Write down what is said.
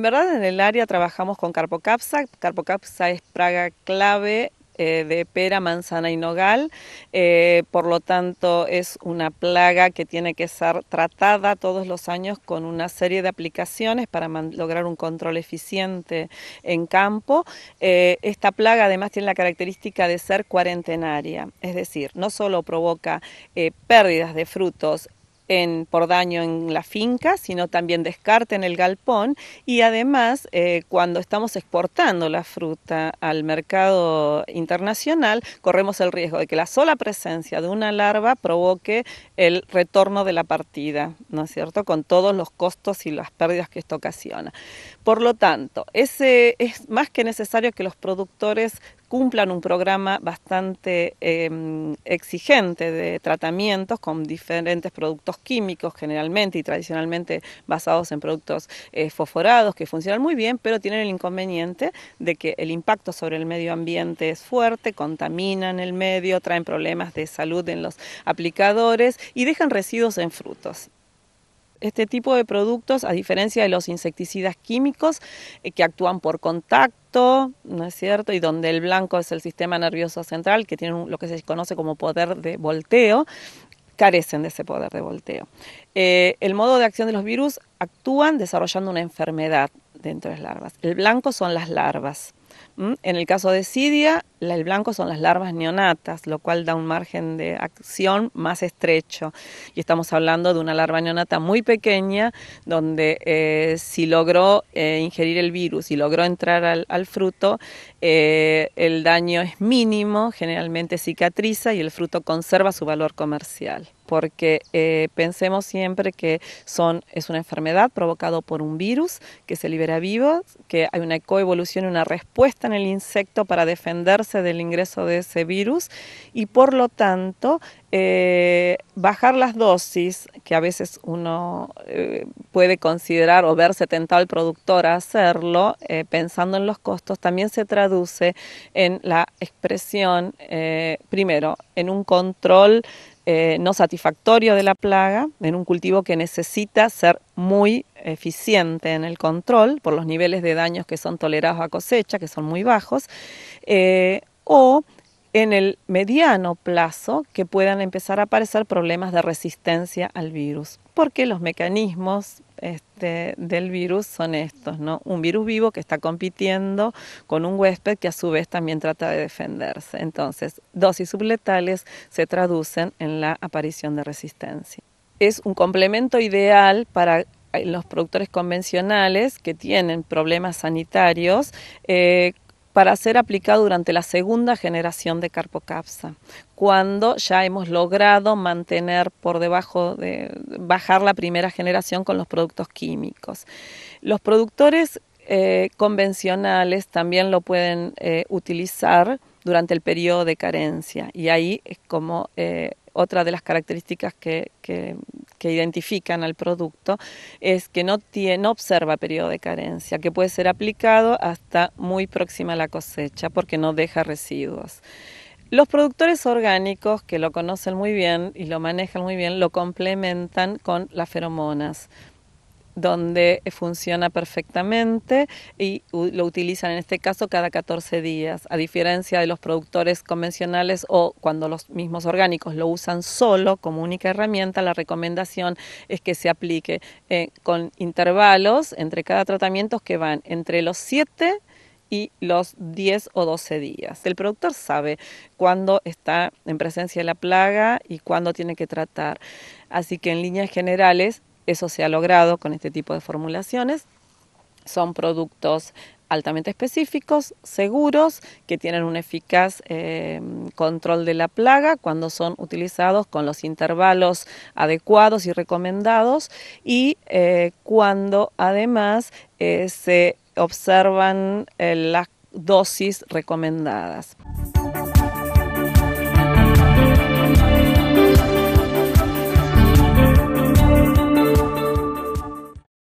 En verdad, en el área trabajamos con Carpocapsa. Carpocapsa es plaga clave eh, de pera, manzana y nogal. Eh, por lo tanto, es una plaga que tiene que ser tratada todos los años con una serie de aplicaciones para lograr un control eficiente en campo. Eh, esta plaga además tiene la característica de ser cuarentenaria, es decir, no solo provoca pérdidas de frutos en, por daño en la finca, sino también descarte en el galpón y además eh, cuando estamos exportando la fruta al mercado internacional corremos el riesgo de que la sola presencia de una larva provoque el retorno de la partida, ¿no es cierto? Con todos los costos y las pérdidas que esto ocasiona. Por lo tanto, ese, es más que necesario que los productores cumplan un programa bastante em, exigente de tratamientos con diferentes productos químicos generalmente y tradicionalmente basados en productos eh, fosforados que funcionan muy bien, pero tienen el inconveniente de que el impacto sobre el medio ambiente es fuerte, contaminan el medio, traen problemas de salud en los aplicadores y dejan residuos en frutos este tipo de productos, a diferencia de los insecticidas químicos eh, que actúan por contacto, ¿No es cierto? Y donde el blanco es el sistema nervioso central, que tiene lo que se conoce como poder de volteo, carecen de ese poder de volteo. Eh, el modo de acción de los virus actúan desarrollando una enfermedad dentro de las larvas. El blanco son las larvas. En el caso de sidia, el blanco son las larvas neonatas, lo cual da un margen de acción más estrecho. Y estamos hablando de una larva neonata muy pequeña, donde eh, si logró eh, ingerir el virus y logró entrar al, fruto, eh, el daño es mínimo, generalmente cicatriza y el fruto conserva su valor comercial porque pensemos siempre que es una enfermedad provocada por un virus que se libera vivo, que hay una coevolución y una respuesta en el insecto para defenderse del ingreso de ese virus y por lo tanto eh, bajar las dosis que a veces uno eh, puede considerar o verse tentado al productor a hacerlo eh, pensando en los costos también se traduce en la expresión primero en un control no satisfactorio de la plaga en un cultivo que necesita ser muy eficiente en el control por los niveles de daños que son tolerados a cosecha, que son muy bajos, eh, o en el mediano plazo que puedan empezar a aparecer problemas de resistencia al virus, porque los mecanismos este, del virus son estos, ¿no? Un virus vivo que está compitiendo con un huésped que a su vez también trata de defenderse. Entonces, dosis subletales se traducen en la aparición de resistencia. Es un complemento ideal para los productores convencionales que tienen problemas sanitarios eh, para ser aplicado durante la segunda generación de Carpocapsa, cuando ya hemos logrado mantener por debajo de bajar la primera generación con los productos químicos. Los productores eh, convencionales también lo pueden eh, utilizar durante el periodo de carencia. Y ahí es como eh, otra de las características que, identifican al producto, es que no, tiene, no observa periodo de carencia, que puede ser aplicado hasta muy próxima a la cosecha porque no deja residuos. Los productores orgánicos, que lo conocen muy bien y lo manejan muy bien, lo complementan con las feromonas donde funciona perfectamente y lo utilizan en este caso cada 14 días, a diferencia de los productores convencionales o cuando los mismos orgánicos lo usan solo como única herramienta, la recomendación es que se aplique eh, con intervalos entre cada tratamiento que van entre los 7 y los 10 o 12 días. El productor sabe cuándo está en presencia de la plaga y cuándo tiene que tratar. Así que en líneas generales eso se ha logrado con este tipo de formulaciones. Son productos altamente específicos, seguros, que tienen un eficaz eh, control de la plaga cuando son utilizados con los intervalos adecuados y recomendados y eh, cuando además eh, se observan las dosis recomendadas.